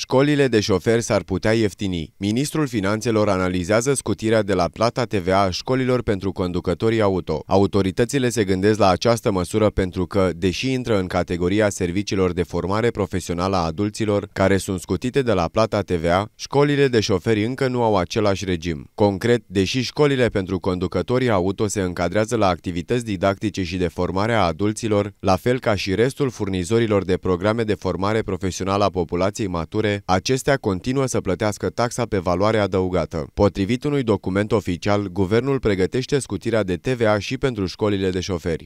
Școlile de șoferi s-ar putea ieftini. Ministrul Finanțelor analizează scutirea de la plata TVA a școlilor pentru conducătorii auto. Autoritățile se gândesc la această măsură pentru că, deși intră în categoria serviciilor de formare profesională a adulților, care sunt scutite de la plata TVA, școlile de șoferi încă nu au același regim. Concret, deși școlile pentru conducătorii auto se încadrează la activități didactice și de formare a adulților, la fel ca și restul furnizorilor de programe de formare profesională a populației mature, care acestea continuă să plătească taxa pe valoare adăugată. Potrivit unui document oficial, guvernul pregătește scutirea de TVA și pentru școlile de șoferi.